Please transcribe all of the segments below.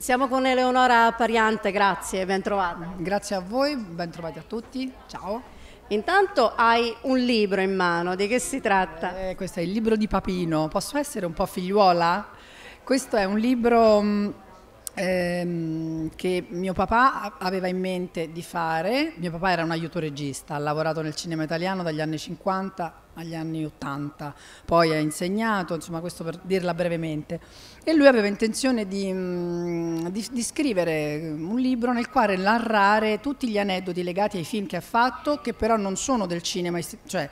Siamo con Eleonora Pariante, grazie, bentrovata. Grazie a voi, bentrovati a tutti, ciao. Intanto hai un libro in mano, di che si tratta? Eh, questo è il libro di Papino, posso essere un po' figliuola? Questo è un libro mm, ehm, che mio papà aveva in mente di fare, mio papà era un aiuto regista, ha lavorato nel cinema italiano dagli anni 50 agli anni 80, poi ha insegnato, insomma questo per dirla brevemente, e lui aveva intenzione di, mm, di, di, scrivere un libro nel quale narrare tutti gli aneddoti legati ai film che ha fatto, che però non sono del cinema, cioè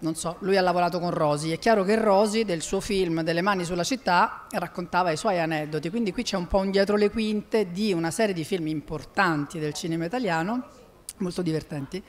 non so, lui ha lavorato con Rosi. È chiaro che Rosi del suo film Delle mani sulla città raccontava i suoi aneddoti, quindi qui c'è un po' un dietro le quinte di una serie di film importanti del cinema italiano, molto divertenti,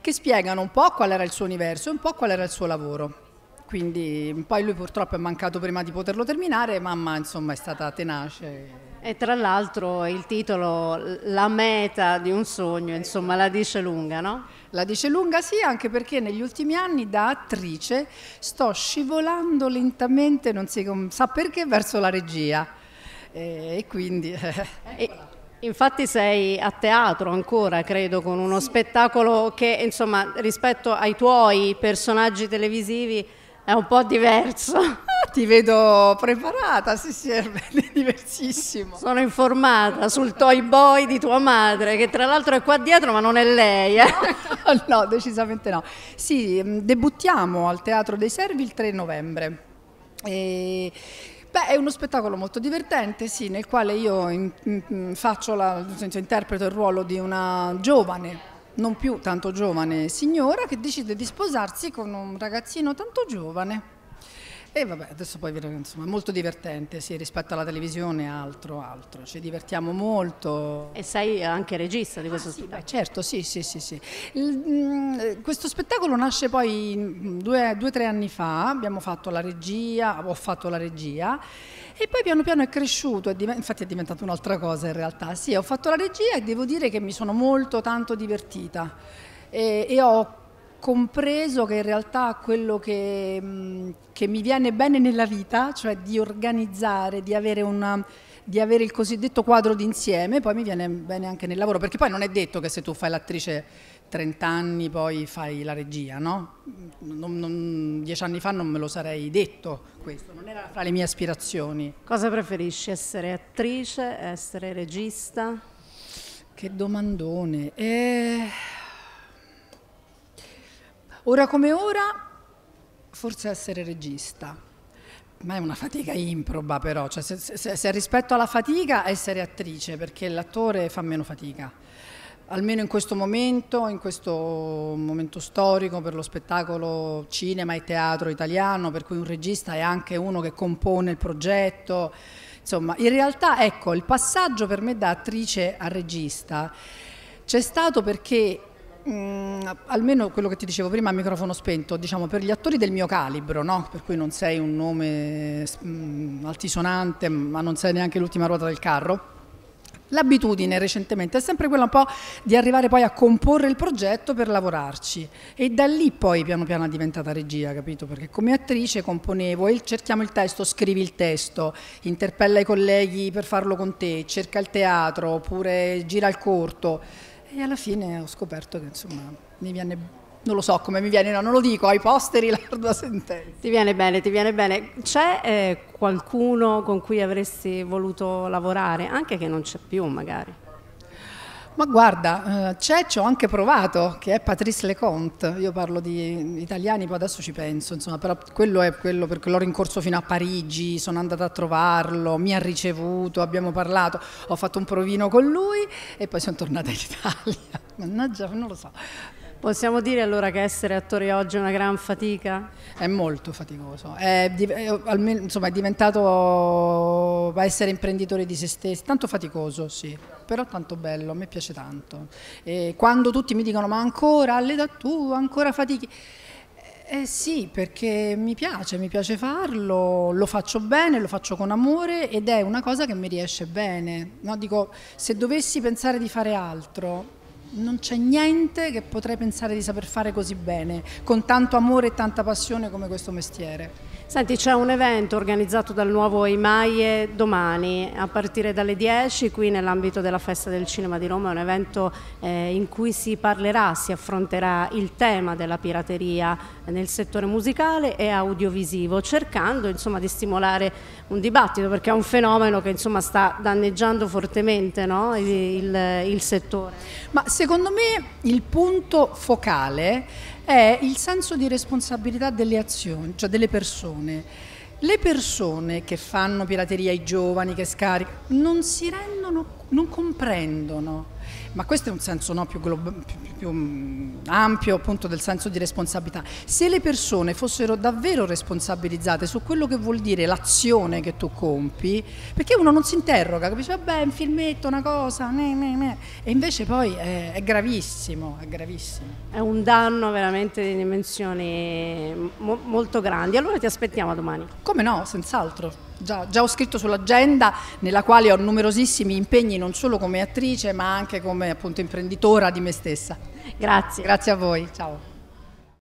che spiegano un po' qual era il suo universo e un po' qual era il suo lavoro. Quindi poi lui purtroppo è mancato prima di poterlo terminare, mamma insomma è stata tenace. E tra l'altro il titolo La meta di un sogno, insomma, la dice lunga, no? La dice lunga sì, anche perché negli ultimi anni da attrice sto scivolando lentamente, non si sa perché, verso la regia. E quindi... E, infatti sei a teatro ancora, credo, con uno sì. spettacolo che, insomma, rispetto ai tuoi personaggi televisivi è un po' diverso. Ah, ti vedo preparata, sì, sì, è diversissimo. Sono informata sul toy boy di tua madre, che tra l'altro è qua dietro, ma non è lei. Eh? No, no, decisamente no. Sì, mm, debuttiamo al Teatro dei Servi il 3 novembre. E... Beh, è uno spettacolo molto divertente, sì, nel quale io in, in, mm, mm, faccio la, nel senso, interpreto il ruolo di una giovane non più tanto giovane signora che decide di sposarsi con un ragazzino tanto giovane. E vabbè, adesso poi insomma, è molto divertente, sì, rispetto alla televisione altro, altro, ci divertiamo molto. E sei anche regista di questo ah, spettacolo? Sì, certo, sì, sì, sì. sì. Il, mm, questo spettacolo nasce poi mm, due o tre anni fa, abbiamo fatto la regia, ho fatto la regia e poi piano piano è cresciuto, è div- infatti è diventata un'altra cosa in realtà. Sì, ho fatto la regia e devo dire che mi sono molto tanto divertita e, e ho compreso che in realtà quello che, che mi viene bene nella vita, cioè di organizzare, di avere una di avere il cosiddetto quadro d'insieme, poi mi viene bene anche nel lavoro, perché poi non è detto che se tu fai l'attrice 30 anni poi fai la regia, no? Non, non, dieci anni fa non me lo sarei detto questo, non era fra le mie aspirazioni. Cosa preferisci, essere attrice, essere regista? Che domandone. Eh... Ora come ora, forse essere regista ma è una fatica improba però, cioè, se, se, se, rispetto alla fatica essere attrice, perché l'attore fa meno fatica, almeno in questo momento, in questo momento storico per lo spettacolo cinema e teatro italiano, per cui un regista è anche uno che compone il progetto, insomma, in realtà ecco, il passaggio per me da attrice a regista c'è stato perché Mm, almeno quello che ti dicevo prima a microfono spento, diciamo per gli attori del mio calibro, no? per cui non sei un nome mm, altisonante, ma non sei neanche l'ultima ruota del carro. L'abitudine recentemente è sempre quella un po' di arrivare poi a comporre il progetto per lavorarci e da lì poi piano piano è diventata regia, capito? Perché come attrice componevo, il, cerchiamo il testo, scrivi il testo, interpella i colleghi per farlo con te, cerca il teatro oppure gira il corto e alla fine ho scoperto che insomma mi viene non lo so come mi viene, no, non lo dico, ai posteri l'ardua sentenza. Ti viene bene, ti viene bene. C'è eh, qualcuno con cui avresti voluto lavorare, anche che non c'è più magari? Ma guarda, c'è, eh, ci ho anche provato, che è Patrice Leconte, io parlo di italiani, poi adesso ci penso, insomma, però quello è quello, perché l'ho rincorso fino a Parigi, sono andata a trovarlo, mi ha ricevuto, abbiamo parlato, ho fatto un provino con lui e poi sono tornata in Italia. Mannaggia, non lo so. Possiamo dire allora che essere attore oggi è una gran fatica? È molto faticoso, è, almeno, insomma, è diventato essere imprenditore di se stessi, tanto faticoso sì, però tanto bello, a me piace tanto. E quando tutti mi dicono ma ancora all'età tu ancora fatichi? Eh sì, perché mi piace, mi piace farlo, lo faccio bene, lo faccio con amore ed è una cosa che mi riesce bene. No, dico, se dovessi pensare di fare altro, non c'è niente che potrei pensare di saper fare così bene, con tanto amore e tanta passione come questo mestiere. Senti, c'è un evento organizzato dal nuovo Imaie domani a partire dalle 10 qui nell'ambito della Festa del Cinema di Roma, è un evento eh, in cui si parlerà, si affronterà il tema della pirateria nel settore musicale e audiovisivo, cercando insomma, di stimolare un dibattito perché è un fenomeno che insomma, sta danneggiando fortemente no? il, il, il, settore. Ma se Secondo me il punto focale è il senso di responsabilità delle azioni, cioè delle persone. Le persone che fanno pirateria ai giovani, che scaricano, non si rendono, non comprendono ma questo è un senso no, più, più, più, mm, ampio appunto del senso di responsabilità. Se le persone fossero davvero responsabilizzate su quello che vuol dire l'azione che tu compi, perché uno non si interroga, capisci, vabbè, un filmetto, una cosa, ne, ne, ne. e invece poi è, è, gravissimo, è gravissimo. È un danno veramente di dimensioni mm, mo molto grandi, allora ti aspettiamo domani. Come no, senz'altro. Già, già, ho scritto sull'agenda nella quale ho numerosissimi impegni non solo come attrice ma anche come appunto imprenditora di me stessa. Grazie. Grazie a voi, ciao.